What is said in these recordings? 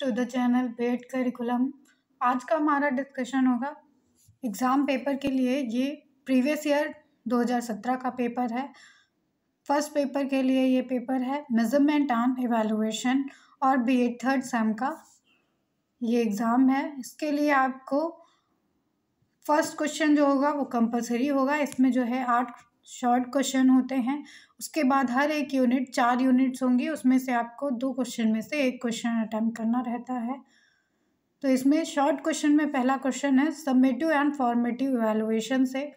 to the channel bet curriculum आज का हमारा डिस्कशन होगा एग्ज़ाम पेपर के लिए ये प्रीवियस ईयर 2017 का पेपर है फर्स्ट पेपर के लिए ये पेपर है मेजरमेंट ऑन एवेलुएशन और बी एड थर्ड सेम का ये एग्ज़ाम है इसके लिए आपको फर्स्ट क्वेश्चन जो होगा वो कंपलसरी होगा इसमें जो है आठ शॉर्ट क्वेश्चन होते हैं उसके बाद हर एक यूनिट चार यूनिट्स होंगी उसमें से आपको दो क्वेश्चन में से एक क्वेश्चन अटैम्प्ट करना रहता है तो इसमें शॉर्ट क्वेश्चन में पहला क्वेश्चन है सबमेटिव एंड फॉर्मेटिव इवेलुएशन से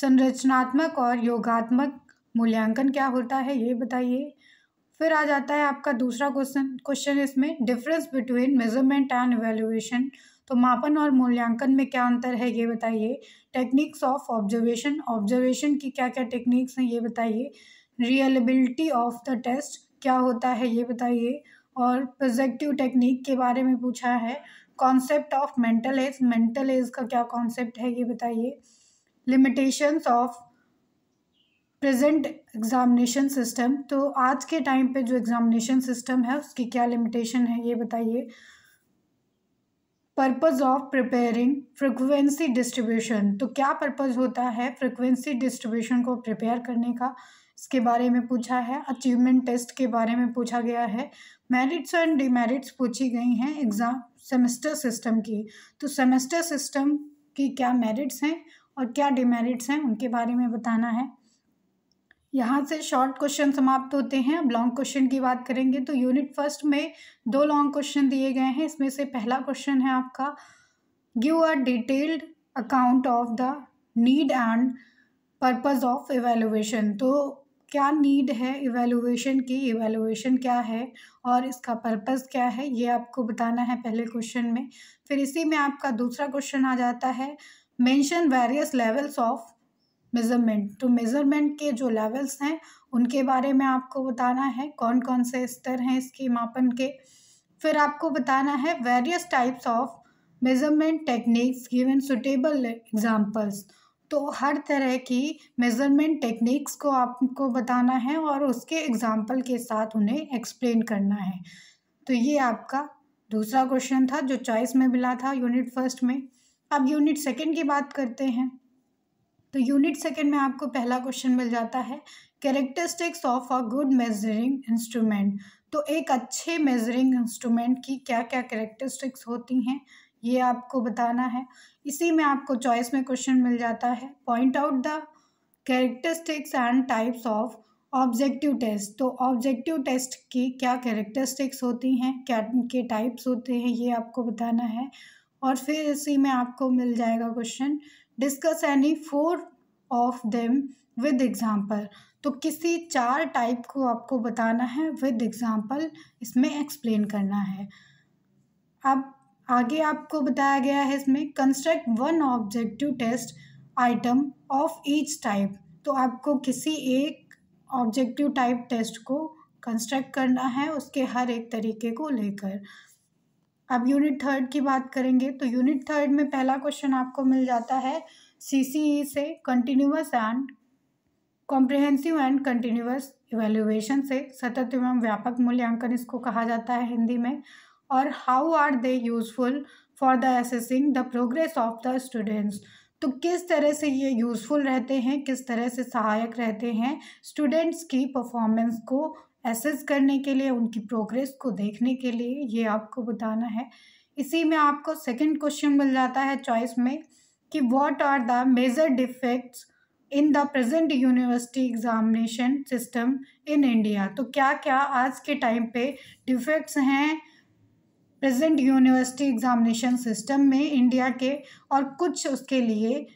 संरचनात्मक और योगात्मक मूल्यांकन क्या होता है ये बताइए फिर आ जाता है आपका दूसरा क्वेश्चन क्वेश्चन इसमें difference between measurement and evaluation तो मापन और मूल्यांकन में क्या अंतर है ये बताइए टेक्निक्स ऑफ ऑब्जर्वेशन ऑब्जर्वेशन की क्या क्या टेक्निक्स हैं ये बताइए रियलेबिलिटी ऑफ द टेस्ट क्या होता है ये बताइए और प्रोजेक्टिव टेक्निक के बारे में पूछा है concept of mental age mental age का क्या कॉन्सेप्ट है ये बताइए limitations of present examination system तो आज के टाइम पे जो एग्जामिनेशन सिस्टम है उसकी क्या लिमिटेशन है ये बताइए purpose of preparing frequency distribution तो क्या पर्पज़ होता है फ्रिक्वेंसी डिस्ट्रीब्यूशन को प्रिपेयर करने का इसके बारे में पूछा है अचीवमेंट टेस्ट के बारे में पूछा गया है मेरिट्स एंड डिमेरिट्स पूछी गई हैं एग्ज़ाम सेमेस्टर सिस्टम की तो सेमेस्टर सिस्टम की क्या मेरिट्स हैं और क्या डिमेरिट्स हैं उनके बारे में बताना है यहाँ से शॉर्ट क्वेश्चन समाप्त होते हैं अब लॉन्ग क्वेश्चन की बात करेंगे तो यूनिट फर्स्ट में दो लॉन्ग क्वेश्चन दिए गए हैं इसमें से पहला क्वेश्चन है आपका give a detailed account of the need and purpose of evaluation तो क्या नीड है इवेलुएशन की इवेलुएशन क्या है और इसका पर्पस क्या है ये आपको बताना है पहले क्वेश्चन में फिर इसी में आपका दूसरा क्वेश्चन आ जाता है mention various levels of measurement तो मेज़रमेंट के जो लेवल्स हैं उनके बारे में आपको बताना है कौन कौन से स्तर हैं इसके मापन के फिर आपको बताना है various types of measurement techniques given suitable examples तो हर तरह की मेज़रमेंट टेक्निक्स को आपको बताना है और उसके एग्ज़ाम्पल के साथ उन्हें एक्सप्लेन करना है तो ये आपका दूसरा क्वेश्चन था जो चॉइस में मिला था यूनिट फर्स्ट में अब यूनिट सेकंड की बात करते हैं तो यूनिट सेकेंड में आपको पहला क्वेश्चन मिल जाता है characteristics of a good measuring instrument तो एक अच्छे मेजरिंग इंस्ट्रूमेंट की क्या क्या कैरेक्टरिस्टिक्स होती हैं ये आपको बताना है इसी में आपको चॉइस में क्वेश्चन मिल जाता है point out the characteristics and types of objective test तो ऑब्जेक्टिव टेस्ट की क्या कैरेक्टरिस्टिक्स होती हैं क्या के टाइप्स होते हैं ये आपको बताना है और फिर इसी में आपको मिल जाएगा question discuss any four of them with example तो किसी चार टाइप को आपको बताना है विद एग्ज़ाम्पल इसमें एक्सप्लेन करना है अब आगे आपको बताया गया है इसमें construct one objective test item of each type तो आपको किसी एक ऑब्जेक्टिव टाइप टेस्ट को कंस्ट्रक्ट करना है उसके हर एक तरीके को लेकर अब यूनिट थर्ड की बात करेंगे तो यूनिट थर्ड में पहला क्वेश्चन आपको मिल जाता है सीसीई e से continuous and comprehensive and continuous evaluation से सतत एवं व्यापक मूल्यांकन इसको कहा जाता है हिंदी में और how are they useful for the assessing the progress of the students तो किस तरह से ये यूज़फुल रहते हैं किस तरह से सहायक रहते हैं स्टूडेंट्स की परफॉर्मेंस को एसेस करने के लिए उनकी प्रोग्रेस को देखने के लिए ये आपको बताना है इसी में आपको सेकंड क्वेश्चन मिल जाता है चॉइस में कि what are the major defects in the present university examination system in India तो क्या क्या आज के टाइम पे डिफेक्ट्स हैं प्रेजेंट यूनिवर्सिटी एग्जामिनेशन सिस्टम में इंडिया के और कुछ उसके लिए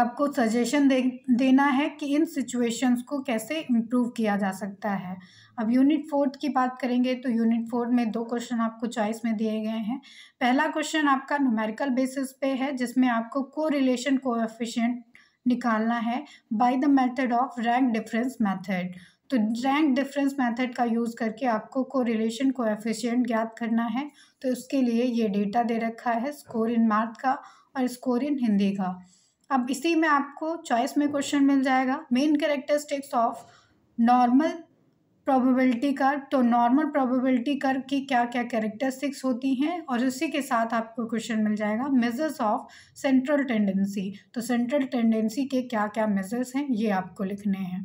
आपको सजेशन दे देना है कि इन सिचुएशंस को कैसे इम्प्रूव किया जा सकता है अब यूनिट फोर्थ की बात करेंगे तो यूनिट फोर्थ में दो क्वेश्चन आपको चॉइस में दिए गए हैं पहला क्वेश्चन आपका न्यूमेरिकल बेसिस पे है जिसमें आपको को रिलेशन को निकालना है by the method of rank difference method तो रैंक डिफरेंस मैथड का यूज़ करके आपको को रिलेशन कोएफिशिएंट ज्ञात करना है तो उसके लिए ये डेटा दे रखा है स्कोर इन मार्थ का और स्कोर इन हिंदी का अब इसी में आपको चॉइस में क्वेश्चन मिल जाएगा main characteristics of normal probability curve तो नॉर्मल प्रोबेबिलिटी कर की क्या क्या करेक्टरिस्टिक्स होती हैं और उसी के साथ आपको क्वेश्चन मिल जाएगा मेजर्स ऑफ सेंट्रल टेंडेंसी तो सेंट्रल टेंडेंसी के क्या क्या मेजर्स हैं ये आपको लिखने हैं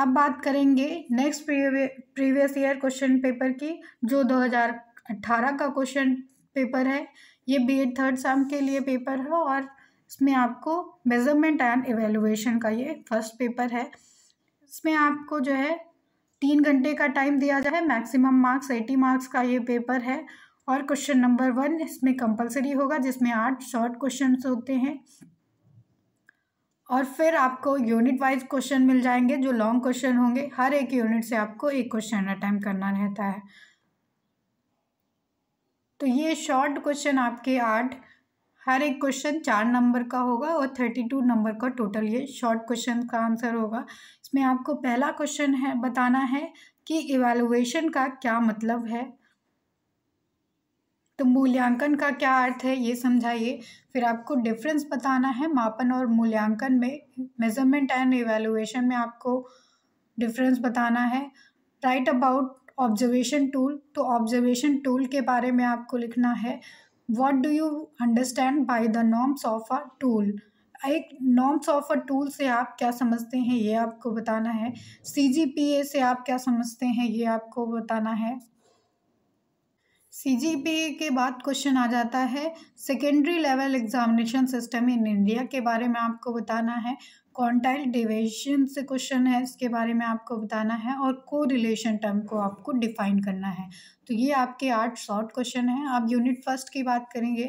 अब बात करेंगे next previous year question paper की जो 2018 का क्वेश्चन पेपर है ये बी एड थर्ड साम के लिए पेपर है और इसमें आपको मेज़रमेंट एंड एवेलुएशन का ये फर्स्ट पेपर है इसमें आपको जो है तीन घंटे का टाइम दिया जाए मैक्सिमम मार्क्स एटी मार्क्स का ये पेपर है और क्वेश्चन नंबर वन इसमें कंपलसरी होगा जिसमें आठ शॉर्ट क्वेश्चन होते हैं और फिर आपको यूनिट वाइज क्वेश्चन मिल जाएंगे जो लॉन्ग क्वेश्चन होंगे हर एक यूनिट से आपको एक क्वेश्चन अटैम्प करना रहता है तो ये शॉर्ट क्वेश्चन आपके आठ हर एक क्वेश्चन चार नंबर का होगा और थर्टी टू नंबर का टोटल ये शॉर्ट क्वेश्चन का आंसर होगा इसमें आपको पहला क्वेश्चन है बताना है कि इवेलुएशन का क्या मतलब है तो मूल्यांकन का क्या अर्थ है ये समझाइए फिर आपको डिफरेंस बताना है मापन और मूल्यांकन में मेजरमेंट एंड इवेलुएशन में आपको डिफरेंस बताना है राइट अबाउट ऑब्जर्वेशन टूल तो ऑब्जर्वेशन टूल के बारे में आपको लिखना है what do you understand by the norms of a tool एक नॉम्स ऑफ अ टूल से आप क्या समझते हैं ये आपको बताना है सी जी पी ए से आप क्या समझते हैं ये आपको बताना है सी जी पी ए के बाद क्वेश्चन आ जाता है secondary level examination system in India के बारे में आपको बताना है क्वांटाइल डेविएशन से क्वेश्चन है इसके बारे में आपको बताना है और को रिलेशन टर्म को आपको डिफाइन करना है तो ये आपके आठ शॉर्ट क्वेश्चन हैं आप यूनिट फर्स्ट की बात करेंगे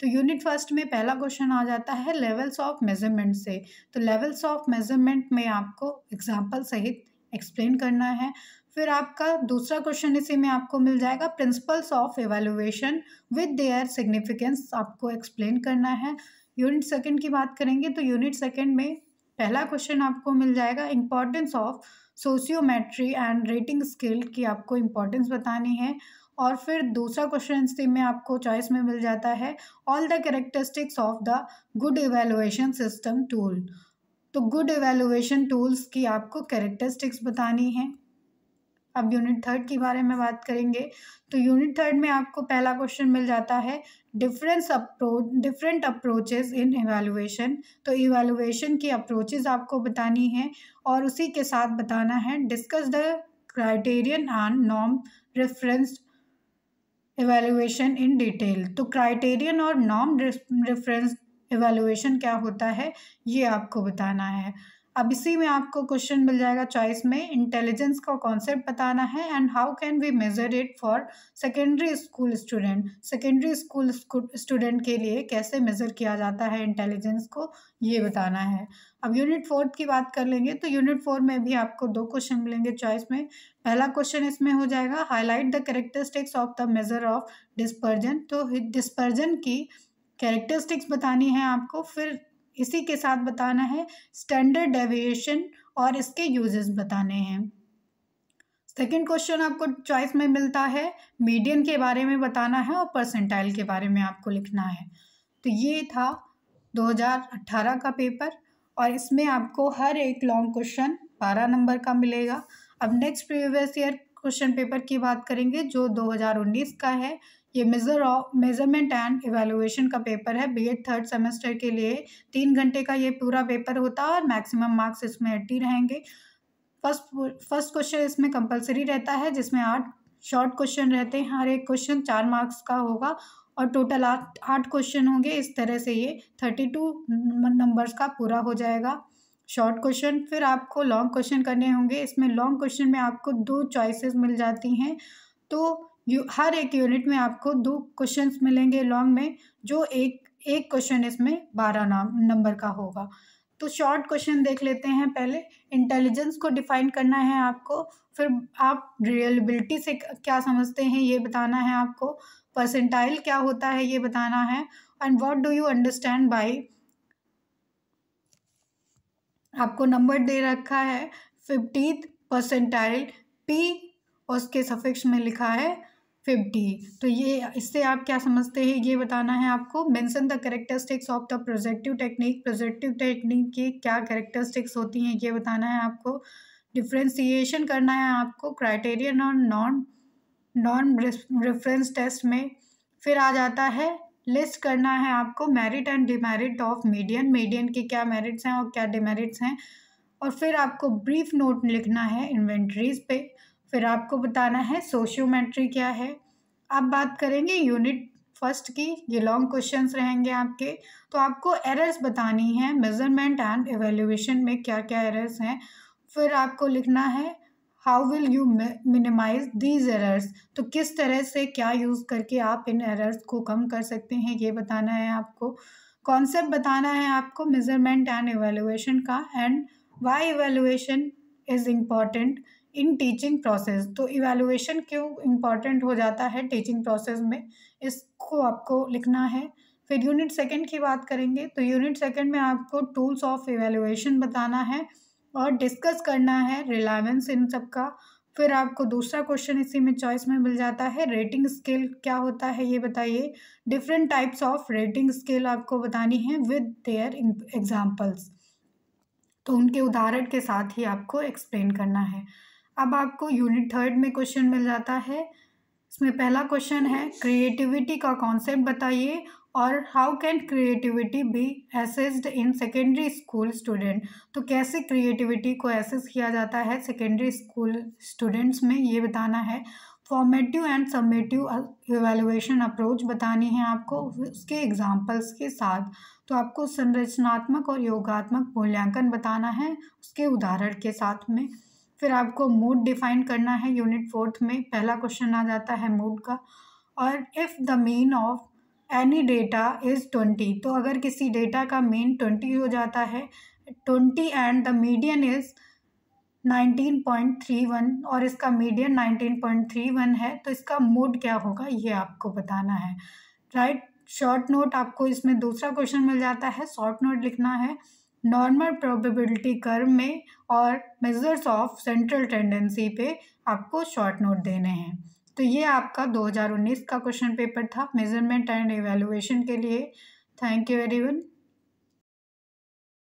तो यूनिट फर्स्ट में पहला क्वेश्चन आ जाता है लेवल्स ऑफ मेजरमेंट से तो लेवल्स ऑफ मेजरमेंट में आपको एग्जाम्पल सहित एक्सप्लेन करना है फिर आपका दूसरा क्वेश्चन इसी में आपको मिल जाएगा principles of evaluation with their significance आपको एक्सप्लेन करना है यूनिट सेकंड की बात करेंगे तो यूनिट सेकंड में पहला क्वेश्चन आपको मिल जाएगा importance of sociometry and rating skill की आपको इम्पोर्टेंस बतानी है और फिर दूसरा क्वेश्चन में आपको चॉइस में मिल जाता है all the characteristics of the good evaluation system tool तो गुड इवेलुएशन टूल्स की आपको करेक्टरिस्टिक्स बतानी है अब यूनिट थर्ड के बारे में बात करेंगे तो यूनिट थर्ड में आपको पहला क्वेश्चन मिल जाता है difference approach different approaches in evaluation तो इवेलुएशन की अप्रोचेज़ आपको बतानी है और उसी के साथ बताना है डिस्कस द क्राइटेरियन आन नॉम रेफरेंस एवेलुएशन इन डिटेल तो क्राइटेरियन और नॉम रेफरेंस एवेलुएशन क्या होता है ये आपको बताना है अब इसी में आपको क्वेश्चन मिल जाएगा चॉइस में इंटेलिजेंस का कॉन्सेप्ट बताना है and how can we measure it for secondary school student secondary school student के लिए कैसे मेज़र किया जाता है इंटेलिजेंस को ये बताना है अब यूनिट फोर्थ की बात कर लेंगे तो यूनिट फोर में भी आपको दो क्वेश्चन मिलेंगे चॉइस में पहला क्वेश्चन इसमें हो जाएगा highlight the characteristics of the measure of dispersion तो डिस्पर्जन की कैरेक्टरिस्टिक्स बतानी है आपको फिर इसी के साथ बताना है स्टैंडर्ड डेविएशन और इसके यूजेस बताने हैं सेकेंड क्वेश्चन आपको चॉइस में मिलता है मीडियम के बारे में बताना है और परसेंटाइल के बारे में आपको लिखना है तो ये था 2018 का पेपर और इसमें आपको हर एक लॉन्ग क्वेश्चन बारह नंबर का मिलेगा अब next previous year question paper की बात करेंगे जो 2019 का है ये मेज़र मेज़रमेंट एंड इवेलुएशन का पेपर है बी एड थर्ड सेमेस्टर के लिए तीन घंटे का ये पूरा पेपर होता है और मैक्सिमम मार्क्स इसमें एट्टी रहेंगे फर्स्ट फर्स्ट क्वेश्चन इसमें कंपलसरी रहता है जिसमें आठ शॉर्ट क्वेश्चन रहते हैं हर एक क्वेश्चन चार मार्क्स का होगा और टोटल आठ आठ क्वेश्चन होंगे इस तरह से ये थर्टी टू नंबर्स का पूरा हो जाएगा शॉर्ट क्वेश्चन फिर आपको लॉन्ग क्वेश्चन करने होंगे इसमें लॉन्ग क्वेश्चन में आपको दो चॉइसेस मिल जाती हैं तो यू हर एक यूनिट में आपको दो क्वेश्चंस मिलेंगे लॉन्ग में जो एक एक क्वेश्चन इसमें बारह नाम नंबर का होगा तो शॉर्ट क्वेश्चन देख लेते हैं पहले इंटेलिजेंस को डिफाइन करना है आपको फिर आप रियलिबिलिटी से क्या समझते हैं ये बताना है आपको परसेंटाइल क्या होता है ये बताना है and what do you understand by आपको नंबर दे रखा है फिफ्टीथ परसेंटाइल पी और उसके सफिक्स में लिखा है फिफ्टी तो ये इससे आप क्या समझते हैं ये बताना है आपको mention the characteristics of the projective technique projective technique की क्या करेक्टरिस्टिक्स होती हैं ये बताना है आपको डिफ्रेंसीशन करना है आपको क्राइटेरियन और नॉन नॉन रेफरेंस टेस्ट में फिर आ जाता है लिस्ट करना है आपको merit and demerit of median median के क्या मेरिट्स हैं और क्या डिमेरिट्स हैं और फिर आपको ब्रीफ नोट लिखना है इन्वेंट्रीज पे फिर आपको बताना है सोशियोमेट्री क्या है अब बात करेंगे यूनिट फर्स्ट की ये लॉन्ग क्वेश्चन रहेंगे आपके तो आपको एरर्स बतानी है मेजरमेंट एंड एवेल्यूएशन में क्या क्या एरर्स हैं फिर आपको लिखना है how will you minimise these errors तो किस तरह से क्या यूज़ करके आप इन एरर्स को कम कर सकते हैं ये बताना है आपको कॉन्सेप्ट बताना है आपको मेजरमेंट एंड एवेल्यूएशन का and why evaluation is important in teaching process तो इवेलुएशन क्यों इम्पॉर्टेंट हो जाता है टीचिंग प्रोसेस में इसको आपको लिखना है फिर यूनिट सेकंड की बात करेंगे तो यूनिट सेकंड में आपको टूल्स ऑफ इवेलुएशन बताना है और डिस्कस करना है रिलायंस इन सब का फिर आपको दूसरा क्वेश्चन इसी में चॉइस में मिल जाता है रेटिंग स्केल क्या होता है ये बताइए different types of rating scale आपको बतानी है विद देयर एग्जाम्पल्स तो उनके उदाहरण के साथ ही आपको एक्सप्लेन करना है अब आपको यूनिट थर्ड में क्वेश्चन मिल जाता है इसमें पहला क्वेश्चन है क्रिएटिविटी का कॉन्सेप्ट बताइए और how can creativity be assessed in secondary school student तो कैसे क्रिएटिविटी को एसेस किया जाता है सेकेंडरी स्कूल स्टूडेंट्स में ये बताना है formative and summative evaluation approach बतानी है आपको उसके एग्जाम्पल्स के साथ तो आपको संरचनात्मक और योगात्मक मूल्यांकन बताना है उसके उदाहरण के साथ में फिर आपको मूड डिफाइन करना है यूनिट फोर्थ में पहला क्वेश्चन आ जाता है मूड का और if the mean of any data is twenty तो अगर किसी डेटा का मीन ट्वेंटी हो जाता है twenty and the median is nineteen point three one और इसका median nineteen point three one है तो इसका मूड क्या होगा ये आपको बताना है राइट शॉर्ट नोट आपको इसमें दूसरा क्वेश्चन मिल जाता है शॉर्ट नोट लिखना है नॉर्मल प्रोबेबिलिटी कर्म में और मेजर्स ऑफ सेंट्रल टेंडेंसी पे आपको शॉर्ट नोट देने हैं तो ये आपका 2019 का क्वेश्चन पेपर था मेजरमेंट एंड एवेलुएशन के लिए थैंक यू एवरीवन